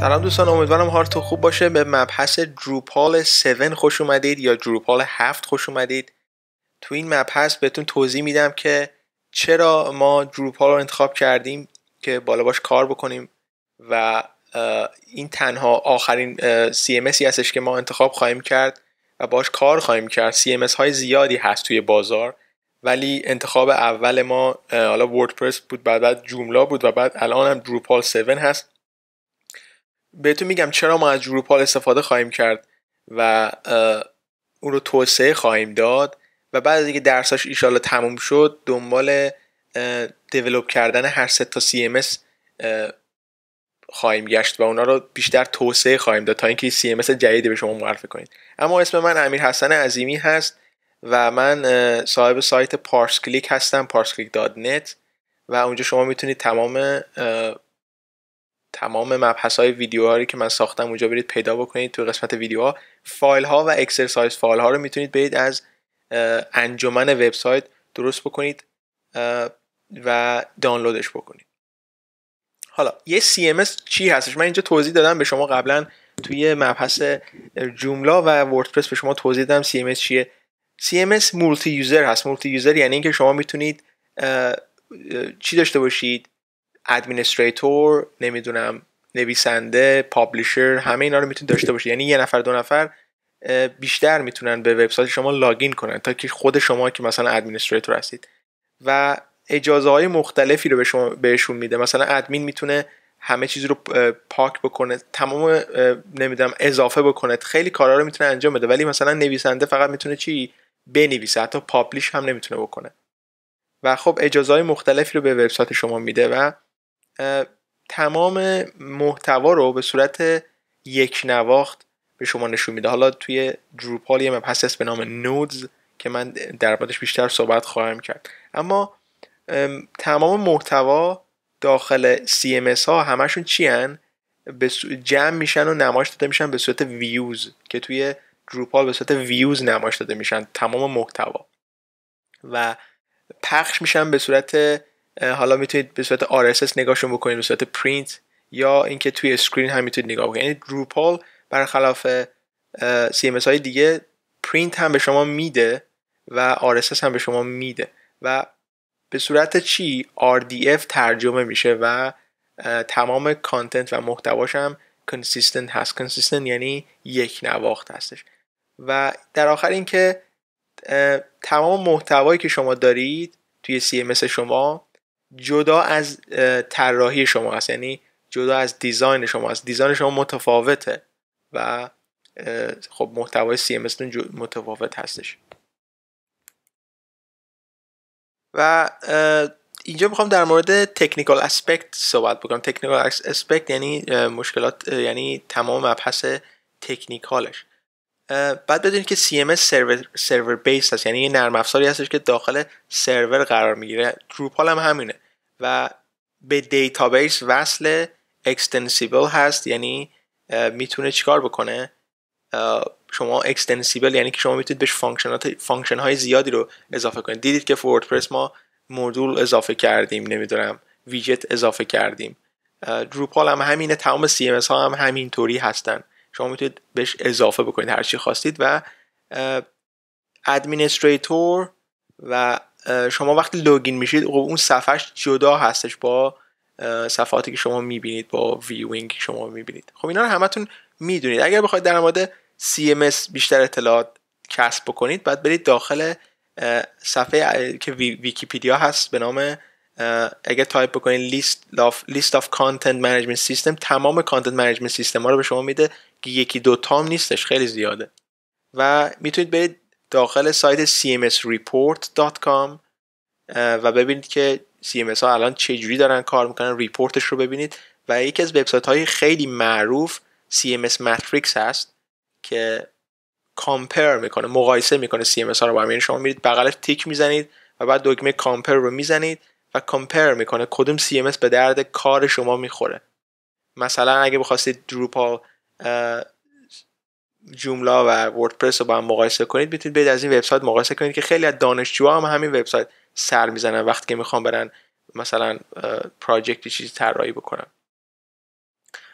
سلام دوستان امیدوارم تو خوب باشه به مبحث دروپال 7 خوش اومدید یا دروپال 7 خوش اومدید تو این مبحث بهتون توضیح میدم که چرا ما دروپال رو انتخاب کردیم که بالا باش کار بکنیم و این تنها آخرین CMS هستش که ما انتخاب خواهیم کرد و باش کار خواهیم کرد CMS های زیادی هست توی بازار ولی انتخاب اول ما حالا وردپرس بود بعد بعد جوملا بود و بعد الان هم دروپال 7 هست بهتون میگم چرا ما از جروپال استفاده خواهیم کرد و اون رو توسعه خواهیم داد و بعد از اینکه درساش ایشالا تموم شد دنبال دیولوب کردن هر سه تا CMS خواهیم گشت و اونا رو بیشتر توسعه خواهیم داد تا اینکه سی ام جدیدی به شما معرفی کنید اما اسم من امیر حسن عظیمی هست و من صاحب سایت پارس کلیک هستم پارس کلیک و اونجا شما میتونید تمام تمام مبحث های ویدیو که من ساختم اونجا برید پیدا بکنید تو قسمت ویدیو ها فایل ها و اکسرسایز فایل ها رو میتونید برید از انجمن وبسایت درست بکنید و دانلودش بکنید حالا یه CMS چی هستش من اینجا توضیح دادم به شما قبلا توی مبحث جوملا و وردپرس به شما توضیح دادم CMS چیه CMS مولتی یوزر هست مولتی یوزر یعنی اینکه شما میتونید چی داشته باشید ادمینستریتور نمیدونم نویسنده پابلیشر همه اینا رو میتونید داشته باشید یعنی یه نفر دو نفر بیشتر میتونن به وبسایت شما لاگین کنن تا که خود شما که مثلا ادمینستریتور هستید و اجازه های مختلفی رو به شما بهشون میده مثلا ادمین میتونه همه چیز رو پاک بکنه تمام نمیدونم اضافه بکنه خیلی کارا رو میتونه انجام بده ولی مثلا نویسنده فقط میتونه چی بنویسه حتی پابلش هم نمیتونه بکنه و خب اجازه های مختلفی رو به وبسایت شما میده و تمام محتوا رو به صورت یک نواخت به شما نشون میده حالا توی دروپال یه مبحث هست به نام نودز که من در بیشتر صحبت خواهم کرد اما تمام محتوا داخل CMS ها همشون چی هن؟ جمع میشن و نمایش داده میشن به صورت ویوز که توی دروپال به صورت ویوز نمایش داده میشن تمام محتوا و پخش میشن به صورت حالا میتونید به صورت RSS نگاهشون بکنید به صورت پرینت یا اینکه توی اسکرین هم میتونید نگاه بکنید یعنی دروپال برخلاف CMS های دیگه پرینت هم به شما میده و RSS هم به شما میده و به صورت چی RDF ترجمه میشه و تمام کانتنت و محتواش هم کنسیستنت هست کنسیستنت یعنی یک نواخت هستش و در آخر اینکه تمام محتوایی که شما دارید توی CMS شما جدا از طراحی شما هست یعنی جدا از دیزاین شما هست دیزاین شما متفاوته و خب محتوای سی ام متفاوت هستش و اینجا میخوام در مورد تکنیکال اسپکت صحبت بکنم تکنیکال اسپکت یعنی مشکلات یعنی تمام مبحث تکنیکالش بعد بدونید که CMS سرور سرور بیس هست یعنی یه نرم افزاری هستش که داخل سرور قرار میگیره دروپال هم همینه و به دیتابیس وصل اکستنسیبل هست یعنی میتونه چیکار بکنه شما اکستنسیبل یعنی که شما میتونید بهش فانکشن های زیادی رو اضافه کنید دیدید که وردپرس ما مدول اضافه کردیم نمیدونم ویجت اضافه کردیم دروپال هم همینه تمام CMS ها هم همینطوری هستن شما میتونید بهش اضافه بکنید هر چی خواستید و ادمینستریتور و شما وقتی لوگین میشید خب اون صفحش جدا هستش با صفحاتی که شما میبینید با ویوینگ که شما میبینید خب اینا رو همتون میدونید اگر بخواید در مورد CMS بیشتر اطلاعات کسب بکنید باید برید داخل صفحه که ویکیپیدیا هست به نام اگر تایپ بکنین لیست of لیست of کانتنت منیجمنت سیستم تمام کانتنت منیجمنت سیستم ها رو به شما میده که یکی دو تام نیستش خیلی زیاده و میتونید برید داخل سایت cmsreport.com و ببینید که CMS ها الان چه جوری دارن کار میکنن ریپورتش رو ببینید و یکی از وبسایت های خیلی معروف CMS Matrix هست که کامپر میکنه مقایسه میکنه CMS ها رو با هم یعنی شما میرید بغلش تیک میزنید و بعد دکمه کامپر رو میزنید کامپر میکنه کدوم CMS به درد کار شما میخوره مثلا اگه بخواستید دروپال جوملا و وردپرس رو با هم مقایسه کنید میتونید برید از این وبسایت مقایسه کنید که خیلی از دانشجوها هم همین وبسایت سر میزنن وقتی که میخوان برن مثلا پراجکتی چیزی طراحی بکنن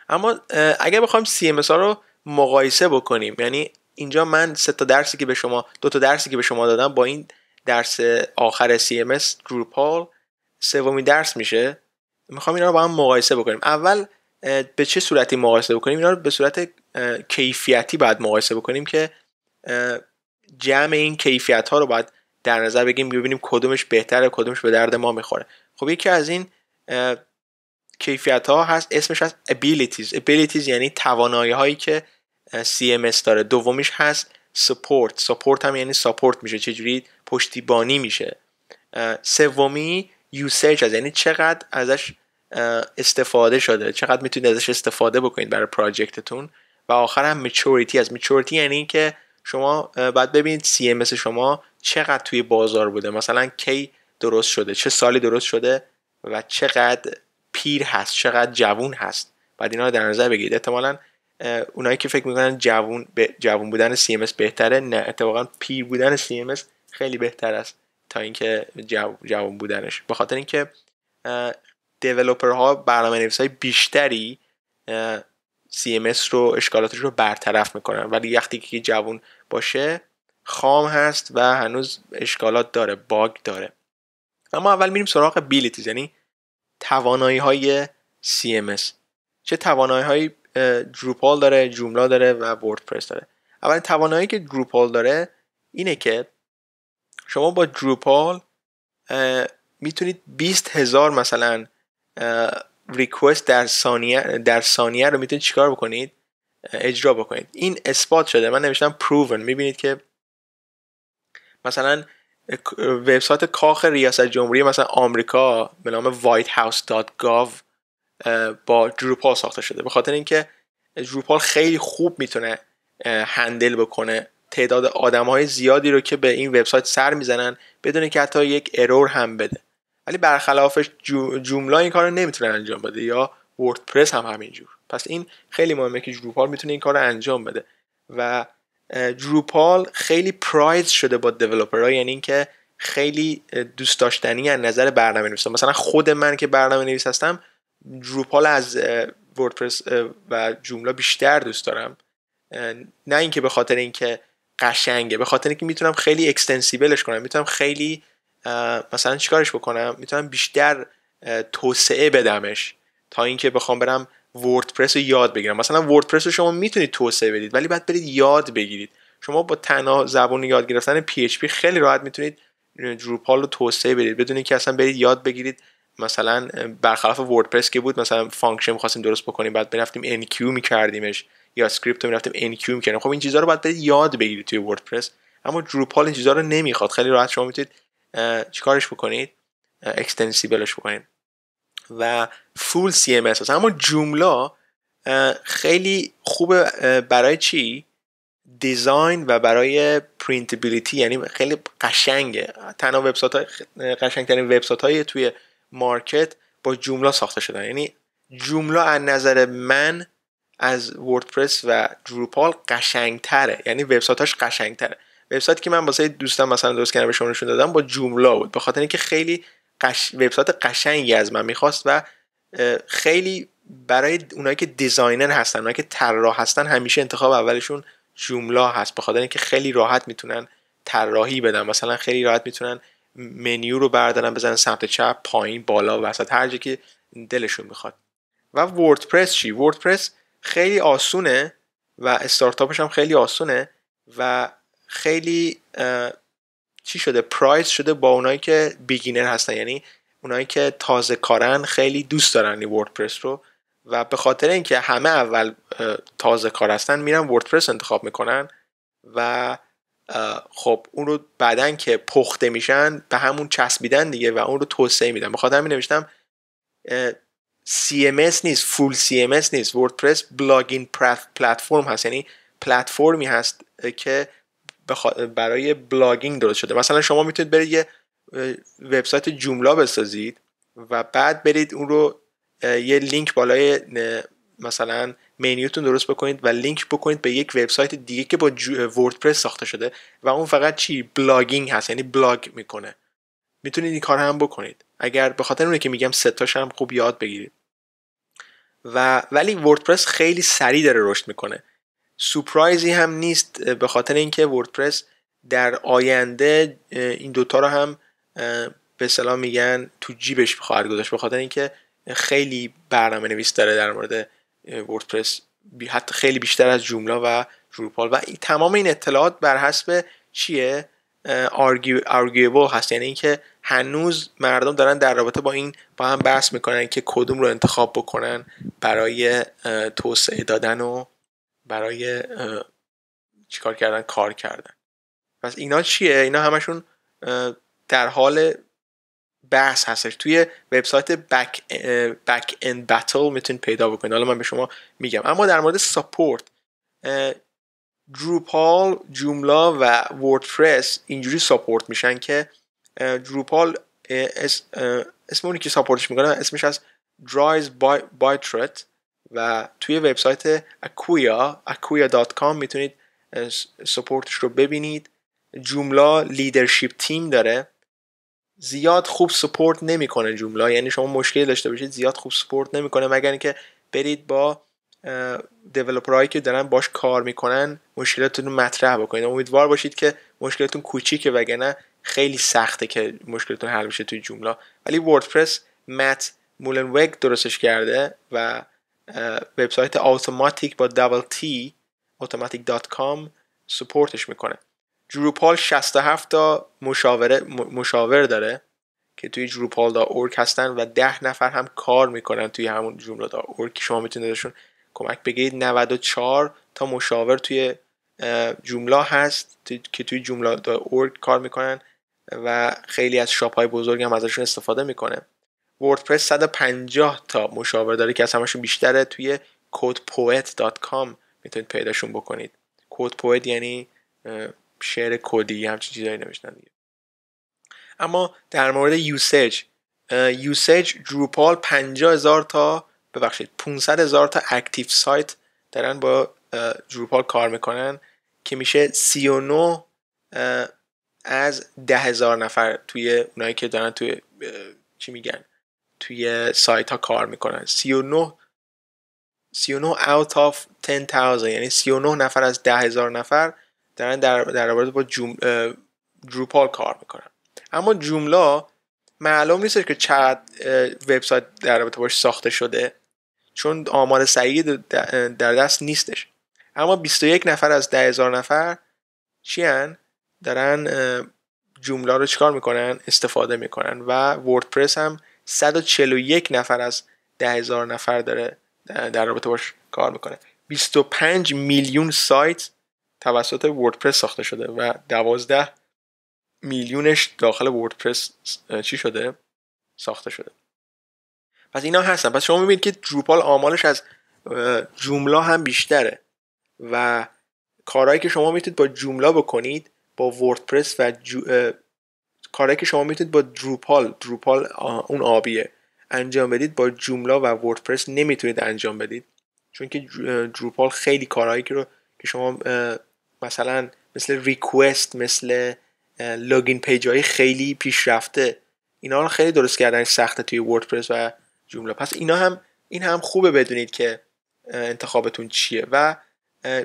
اما اگر بخوایم CMS ها رو مقایسه بکنیم یعنی اینجا من سه تا درسی که به شما دو تا درسی که به شما دادم با این درس آخر CMS دروپال سومی درس میشه میخوام اینا رو با هم مقایسه بکنیم اول به چه صورتی مقایسه بکنیم اینا رو به صورت کیفیتی باید مقایسه بکنیم که جمع این کیفیت ها رو باید در نظر بگیریم ببینیم کدومش بهتره کدومش به درد ما میخوره خب یکی از این کیفیت ها هست اسمش از abilities abilities یعنی توانایی هایی که CMS داره دومیش هست support support هم یعنی ساپورت میشه چجوری پشتیبانی میشه سومی usage از یعنی چقدر ازش استفاده شده چقدر میتونید ازش استفاده بکنید برای پراجکتتون و آخر هم میچوریتی از میچوریتی یعنی اینکه شما باید ببینید CMS شما چقدر توی بازار بوده مثلا کی درست شده چه سالی درست شده و چقدر پیر هست چقدر جوون هست بعد اینا رو در نظر بگیرید احتمالا اونایی که فکر میکنن جوون, ب... جوون بودن CMS بهتره نه اتفاقا پیر بودن CMS خیلی بهتر است تا اینکه جوان بودنش به خاطر اینکه دیولپرها برنامه نویس های بیشتری CMS رو اشکالاتش رو برطرف میکنن ولی وقتی که جوون باشه خام هست و هنوز اشکالات داره باگ داره اما اول میریم سراغ بیلیتی، یعنی توانایی های CMS چه توانایی های جروپال داره جوملا داره و وردپرس داره اول توانایی که جروپال داره اینه که شما با دروپال میتونید 20 هزار مثلا ریکوست در ثانیه در ثانیه رو میتونید چیکار بکنید اجرا بکنید این اثبات شده من نوشتم پروون میبینید که مثلا وبسایت کاخ ریاست جمهوری مثلا آمریکا به نام whitehouse.gov با دروپال ساخته شده به خاطر اینکه دروپال خیلی خوب میتونه هندل بکنه تعداد آدم های زیادی رو که به این وبسایت سر میزنن بدون که حتی یک ارور هم بده ولی برخلافش جوملا این کار رو نمیتونه انجام بده یا وردپرس هم همینجور پس این خیلی مهمه که جروپال میتونه این کار رو انجام بده و جروپال خیلی پرایز شده با ها یعنی اینکه خیلی دوست داشتنی از نظر برنامه نویس مثلا خود من که برنامه نویس هستم جروپال از وردپرس و جوملا بیشتر دوست دارم نه اینکه به خاطر اینکه قشنگه به خاطر اینکه میتونم خیلی اکستنسیبلش کنم میتونم خیلی مثلا چیکارش بکنم میتونم بیشتر توسعه بدمش تا اینکه بخوام برم وردپرس رو یاد بگیرم مثلا وردپرس رو شما میتونید توسعه بدید ولی باید برید یاد بگیرید شما با تنها زبان یاد گرفتن پی پی خیلی راحت میتونید دروپال رو توسعه بدید بدون اینکه اصلا برید یاد بگیرید مثلا برخلاف وردپرس که بود مثلا فانکشن میخواستیم درست بکنیم بعد میرفتیم NQ میکردیمش یا اسکریپت رو میرفتیم انکیو میکردیم خب این چیزها رو باید یاد بگیرید توی وردپرس اما دروپال این چیزها رو نمیخواد خیلی راحت شما میتونید چیکارش بکنید اکستنسیبلش بکنید و فول سی ام اس اما جمله خیلی خوبه برای چی دیزاین و برای پرینتبیلیتی یعنی خیلی قشنگه تنها وبسایت های ترین وبسایت های توی مارکت با جوملا ساخته شدن یعنی جوملا از نظر من از وردپرس و دروپال قشنگتره یعنی وبسایتاش قشنگتره وبسایتی که من واسه دوستم مثلا درست کردم به شما نشون دادم با جوملا بود به خاطر اینکه خیلی وبسایت قشنگی از من میخواست و خیلی برای اونایی که دیزاینر هستن اونایی که طراح هستن همیشه انتخاب اولشون جوملا هست به خاطر اینکه خیلی راحت میتونن طراحی بدن مثلا خیلی راحت میتونن منیو رو بردارن بزنن سمت چپ پایین بالا وسط هر که دلشون میخواد و وردپرس چی وردپرس خیلی آسونه و استارتاپش هم خیلی آسونه و خیلی چی شده پرایز شده با اونایی که بیگینر هستن یعنی اونایی که تازه کارن خیلی دوست دارن این وردپرس رو و به خاطر اینکه همه اول تازه کار هستن میرن وردپرس انتخاب میکنن و خب اون رو بعدن که پخته میشن به همون چسبیدن دیگه و اون رو توسعه میدن بخاطر همین نوشتم CMS نیست فول CMS نیست وردپرس بلاگین پلتفرم هست یعنی پلتفرمی هست که برای بلاگینگ درست شده مثلا شما میتونید برید یه وبسایت جوملا بسازید و بعد برید اون رو یه لینک بالای مثلا منیوتون درست بکنید و لینک بکنید به یک وبسایت دیگه که با وردپرس ساخته شده و اون فقط چی بلاگینگ هست یعنی بلاگ میکنه میتونید این کار هم بکنید اگر به خاطر اونه که میگم ستاش هم خوب یاد بگیرید و ولی وردپرس خیلی سریع داره رشد میکنه سپرایزی هم نیست به خاطر اینکه وردپرس در آینده این دوتا رو هم به سلام میگن تو جیبش خواهد گذاشت به خاطر اینکه خیلی برنامه نویس داره در مورد وردپرس حتی خیلی بیشتر از جوملا و جروپال و تمام این اطلاعات بر حسب چیه آرگیو هست یعنی اینکه هنوز مردم دارن در رابطه با این با هم بحث میکنن که کدوم رو انتخاب بکنن برای توسعه دادن و برای چیکار کردن کار کردن پس اینا چیه اینا همشون در حال بحث هستش توی وبسایت بک بک اند بتل میتونید پیدا بکنید حالا من به شما میگم اما در مورد ساپورت دروپال جوملا و وردپرس اینجوری ساپورت میشن که دروپال اسم اونی که ساپورتش میکنه اسمش از درایز by و توی وبسایت اکویا کام میتونید سپورتش رو ببینید جوملا لیدرشپ تیم داره زیاد خوب سپورت نمیکنه جوملا یعنی شما مشکلی داشته باشید زیاد خوب سپورت نمیکنه مگر اینکه برید با دیولپرهایی که دارن باش کار میکنن مشکلتون رو مطرح بکنید امیدوار باشید که مشکلتون کوچیکه وگرنه خیلی سخته که مشکلتون حل بشه توی جوملا ولی وردپرس مت وگ درستش کرده و وبسایت اتوماتیک با دابل تی اتوماتیک دات کام سپورتش میکنه جروپال 67 تا مشاوره مشاور داره که توی جروپال دا اورک هستن و 10 نفر هم کار میکنن توی همون جمله دا اورک شما میتونید ازشون کمک بگیرید 94 تا مشاور توی جمله هست که توی جمله دا اورک کار میکنن و خیلی از شاپ های بزرگ هم ازشون استفاده میکنه وردپرس 150 تا مشاور داره که از همشون بیشتره توی codepoet.com میتونید پیداشون بکنید codepoet یعنی شعر کدی همچین چیزایی نوشتن دیگه اما در مورد یوسج یوسج دروپال 50 هزار تا ببخشید 500 هزار تا اکتیو سایت دارن با دروپال کار میکنن که میشه 39 از ده هزار نفر توی اونایی که دارن توی چی میگن توی سایت ها کار میکنن 39 39 out of 10000 یعنی 39 نفر از 10000 نفر دارن در در رابطه با جوم، کار میکنن اما جوملا معلوم نیست که چقدر وبسایت در رابطه باش ساخته شده چون آمار صحیح در دست نیستش اما 21 نفر از 10000 نفر چی دارن جمله رو چکار میکنن استفاده میکنن و وردپرس هم 141 نفر از 10000 نفر داره در رابطه باش کار میکنه 25 میلیون سایت توسط وردپرس ساخته شده و 12 میلیونش داخل وردپرس چی شده ساخته شده پس اینا هستن پس شما میبینید که دروپال آمالش از جمله هم بیشتره و کارهایی که شما میتونید با جمله بکنید با وردپرس و جو... کاری که شما میتونید با دروپال دروپال اون آبیه انجام بدید با جوملا و وردپرس نمیتونید انجام بدید چون که دروپال خیلی کارهایی که رو که شما مثلا مثل ریکوست مثل لاگین پیج های خیلی پیشرفته اینا رو خیلی درست کردن سخته توی وردپرس و جوملا پس اینا هم این هم خوبه بدونید که انتخابتون چیه و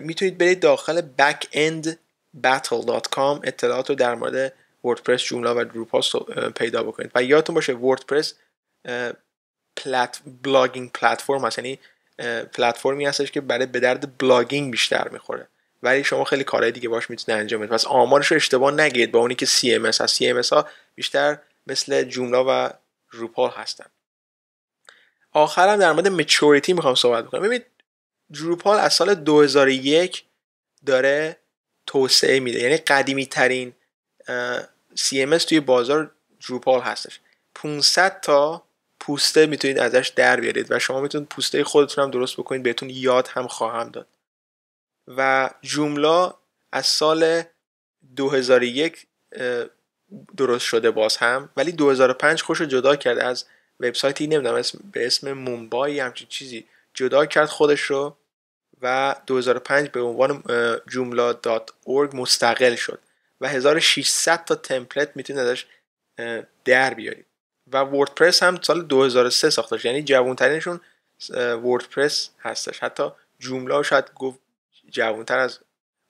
میتونید برید داخل بک اند battle.com اطلاعات رو در مورد وردپرس جوملا و گروپ پیدا بکنید و یادتون باشه وردپرس پلت بلاگینگ پلتفرم هست یعنی پلتفرمی هستش که برای به درد بلاگینگ بیشتر میخوره ولی شما خیلی کارهای دیگه باش میتونه انجام بدید پس آمارش رو اشتباه نگیرید با اونی که CMS هست اس ها بیشتر مثل جوملا و روپال هستن آخرم در مورد مچوریتی میخوام صحبت بکنم ببینید دروپال از سال 2001 داره توسعه میده یعنی قدیمی ترین CMS توی بازار دروپال هستش 500 تا پوسته میتونید ازش در بیارید و شما میتونید پوسته خودتون هم درست بکنید بهتون یاد هم خواهم داد و جوملا از سال 2001 درست شده باز هم ولی 2005 خوش جدا کرد از وبسایتی نمیدونم به اسم مومبای همچین چیزی جدا کرد خودش رو و 2005 به عنوان جوملا مستقل شد و 1600 تا تمپلت میتونید ازش در بیارید و وردپرس هم سال 2003 ساخته شد یعنی جوانترینشون وردپرس هستش حتی جوملا شاید گفت جوانتر از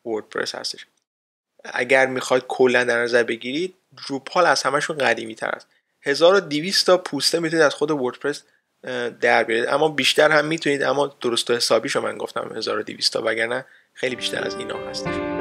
وردپرس هستش اگر میخواید کلا در نظر بگیرید دروپال از همشون قدیمی تر است 1200 تا پوسته میتونید از خود وردپرس در بیارید اما بیشتر هم میتونید اما درست و حسابی شو من گفتم 1200 تا وگرنه خیلی بیشتر از اینا هستش